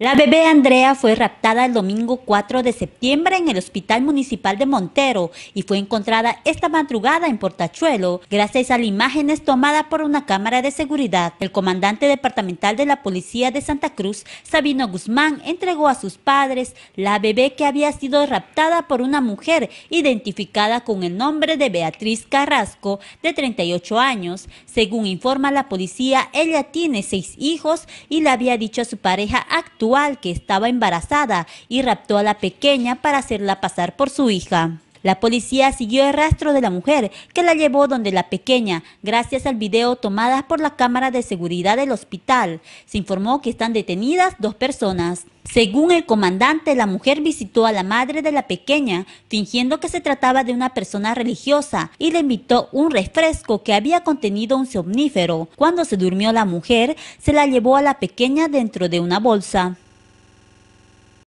La bebé Andrea fue raptada el domingo 4 de septiembre en el Hospital Municipal de Montero y fue encontrada esta madrugada en Portachuelo gracias a las imágenes tomadas por una cámara de seguridad. El comandante departamental de la Policía de Santa Cruz, Sabino Guzmán, entregó a sus padres la bebé que había sido raptada por una mujer identificada con el nombre de Beatriz Carrasco, de 38 años. Según informa la policía, ella tiene seis hijos y le había dicho a su pareja actual que estaba embarazada y raptó a la pequeña para hacerla pasar por su hija. La policía siguió el rastro de la mujer, que la llevó donde la pequeña, gracias al video tomada por la cámara de seguridad del hospital. Se informó que están detenidas dos personas. Según el comandante, la mujer visitó a la madre de la pequeña, fingiendo que se trataba de una persona religiosa, y le invitó un refresco que había contenido un somnífero. Cuando se durmió la mujer, se la llevó a la pequeña dentro de una bolsa.